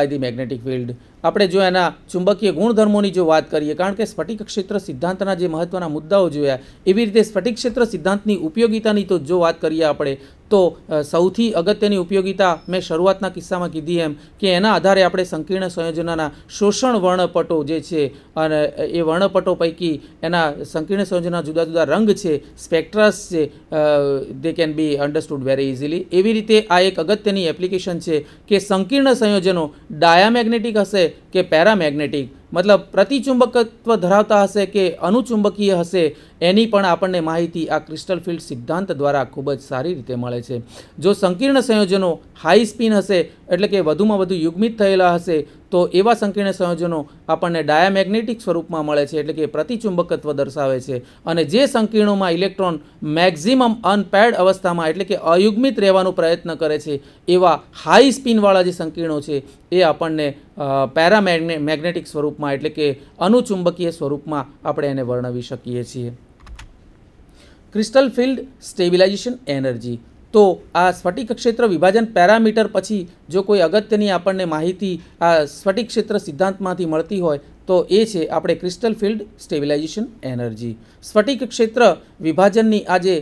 by the magnetic field આપણે જો એના ચુંબકીય ગુણધર્મોની જો વાત કરીએ કારણ કે સ્ફટિક ક્ષેત્ર સિદ્ધાંતના જે મહત્વના મુદ્દાઓ જોયા એવી રીતે સ્ફટિક ક્ષેત્ર સિદ્ધાંતની ઉપયોગિતાની તો જો વાત કરીએ આપણે તો સૌથી અગત્યની ઉપયોગિતા મેં શરૂઆતના કિસ્સામાં કીધી એમ કે એના આધારે આપણે સંકીર્ણ સંયોજનોના શોષણ વર્ણપટો જે છે અને એ વર્ણપટો પૈકી એના સંકીર્ણ સંયોજનના જુદા જુદા રંગ છે સ્પેક્ટ્રસ છે they can be understood very easily એવી રીતે આ એક અગત્યની એપ્લિકેશન છે કે સંકીર્ણ સંયોજનો ડાયામેગ્નેટિક હશે કે પેરામેગ્નેટિક મતલબ પ્રતિચુંબકત્વ ધરાવતા હશે કે અનુચુંબકીય હશે એની પણ આપણને માહિતી આ ક્રિસ્ટલ ફિલ્ડ સિદ્ધાંત દ્વારા ખૂબ જ સારી રીતે મળે છે જો સંકીર્ણ સંયોજનો હાઈ સ્પિન હશે એટલે કે વધુમાં વધુ યુગ્મિત થયેલા હશે તો એવા સંકીર્ણ સંયોજનો આપણને ડાયામેગ્નેટિક સ્વરૂપમાં મળે છે એટલે કે પ્રતિચુંબકત્વ દર્શાવે છે અને જે સંકીર્ણોમાં ઇલેક્ટ્રોન મેક્ઝિમમ અનપેડ અવસ્થામાં એટલે કે અયુગ્મિત રહેવાનું પ્રયત્ન કરે છે એવા હાઈ સ્પિનવાળા જે સંકીર્ણો છે એ આપણને પેરામેગ્ને મેગ્નેટિક સ્વરૂપમાં એટલે કે અનુચુંબકીય સ્વરૂપમાં આપણે એને વર્ણવી શકીએ છીએ ક્રિસ્ટલ ફિલ્ડ સ્ટેબિલાઇઝેશન એનર્જી તો આ સ્ફટિક ક્ષેત્ર વિભાજન પેરામીટર પછી જો કોઈ અગત્યની આપણને માહિતી આ સ્ફટિક ક્ષેત્ર સિદ્ધાંતમાંથી મળતી હોય તો એ છે આપણે ક્રિસ્ટલ ફિલ્ડ સ્ટેબિલાઇઝેશન એનર્જી સ્ફટિક ક્ષેત્ર વિભાજનની આ જે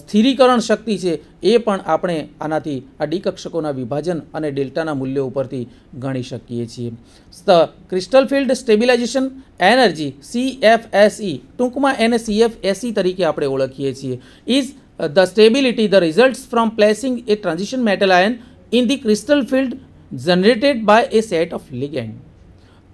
સ્થિરીકરણ શક્તિ છે એ પણ આપણે આનાથી આ ડી કક્ષકોના વિભાજન અને ડેલ્ટાના મૂલ્યો ઉપરથી ગણી શકીએ છીએ crystal field stabilization energy C F S E ટૂંકમાં એને એસ ઈ e તરીકે આપણે ઓળખીએ છીએ is Uh, the stability the results from placing a transition metal ion in the crystal field generated by a set of ligand.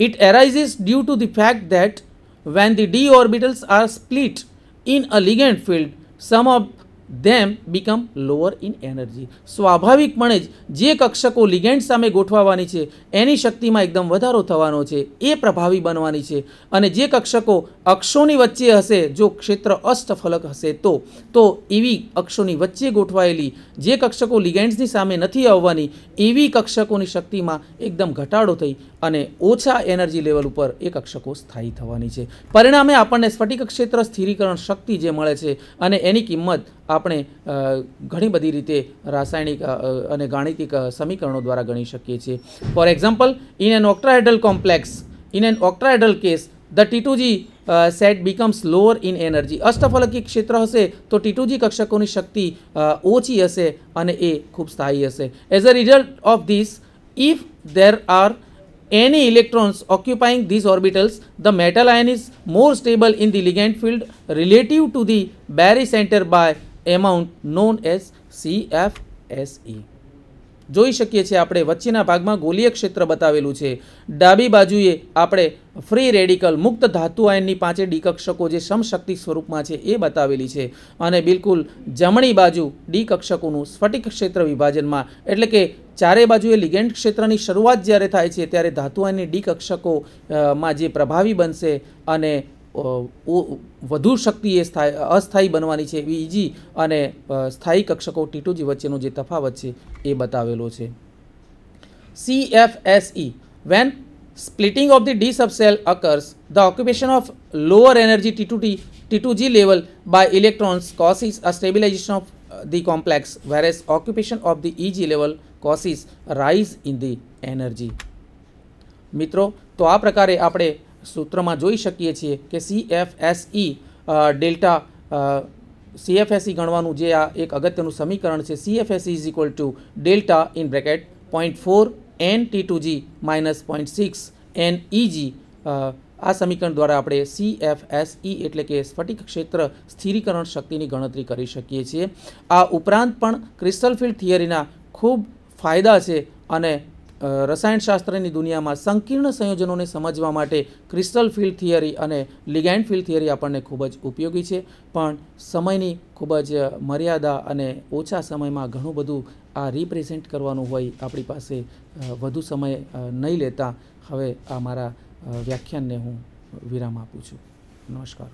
It arises due to the fact that when the d orbitals are split in a ligand field, some of them become lower in energy સ્વાભાવિકપણે જ જે કક્ષકો ligand સામે ગોઠવાવાની છે એની શક્તિમાં એકદમ વધારો થવાનો છે એ પ્રભાવી બનવાની છે અને જે કક્ષકો અક્ષોની વચ્ચે હશે જો ક્ષેત્ર અષ્ટફલક હશે તો તો એવી અક્ષોની વચ્ચે ગોઠવાયેલી જે કક્ષકો લિગેન્ડ્સની સામે નથી આવવાની એવી કક્ષકોની શક્તિમાં એકદમ ઘટાડો થઈ અને ઓછા એનર્જી લેવલ ઉપર એ કક્ષકો સ્થાયી થવાની છે પરિણામે આપણને સ્ફટિક ક્ષેત્ર સ્થિરીકરણ શક્તિ જે મળે છે અને એની કિંમત આપણે ઘણી બધી રીતે રાસાયણિક અને ગાણિતિક સમીકરણો દ્વારા ગણી શકીએ છીએ for example in an octahedral complex in an octahedral case the T two g set becomes lower in energy અષ્ટફલકી ક્ષેત્ર હશે તો ટીટુજી કક્ષકોની શક્તિ ઓછી હશે અને એ ખૂબ સ્થાયી હશે as a result of this if there are any electrons occupying these orbitals, the metal ion more stable in the the field relative to the barycentre by amount known as C F S E જોઈ શકીએ છીએ આપણે વચ્ચેના ભાગમાં ગોલીય ક્ષેત્ર બતાવેલું છે ડાબી બાજુએ આપણે ફ્રી રેડિકલ મુક્ત ધાતુ આયનની પાંચે ડીકક્ષકો જે સમશક્તિ સ્વરૂપમાં છે એ બતાવેલી છે અને બિલકુલ જમણી બાજુ ડીકક્ષકોનું સ્ફટિક ક્ષેત્ર વિભાજનમાં એટલે કે ચારે બાજુએ લિગેન્ડ ક્ષેત્રની શરૂઆત જ્યારે થાય છે ત્યારે ધાતુ આયનની ડીકક્ષકોમાં જે પ્રભાવી બનશે અને વધુ શક્તિ એ સ્થાયી અસ્થાયી બનવાની છે એવી ઇજી અને સ્થાયી કક્ષકો ટીટુજી વચ્ચેનો જે તફાવત છે એ બતાવેલો છે C F S E when splitting of the D subshell occurs, the occupation of lower energy T2T, T2G level by electrons causes a stabilization of uh, the complex, whereas occupation of the EG level causes rise in the energy. મિત્રો તો આ પ્રકારે આપણે સૂત્રમાં જોઈ શકીએ છીએ કે C F S E delta CFSE e ગણવાનું જે આ એક અગત્યનું સમીકરણ છે CFSE is equal to delta in bracket point four n T two g minus point six n e g આ સમીકરણ દ્વારા આપણે સીએફએસઈ e એટલે કે સ્ફટિક ક્ષેત્ર સ્થિરીકરણ શક્તિની ગણતરી કરી શકીએ છીએ આ ઉપરાંત પણ ક્રિસ્ટલ ફિલ્ડ થિયરીના ખૂબ ફાયદા છે અને રસાયણશાસ્ત્રની દુનિયામાં સંકીર્ણ સંયોજનોને સમજવા માટે ક્રિસ્ટલ ફિલ્ડ થિયરી અને લિગેન્ડ ફિલ્ડ થિયરી આપણને ખૂબ જ ઉપયોગી છે પણ સમયની ખૂબ જ મર્યાદા અને ઓછા સમયમાં ઘણું બધું આ રિપ્રેઝેન્ટ કરવાનું હોય આપણી પાસે વધુ સમય નહીં લેતા હવે આ મારા વ્યાખ્યાનને હું વિરામ આપું છું નમસ્કાર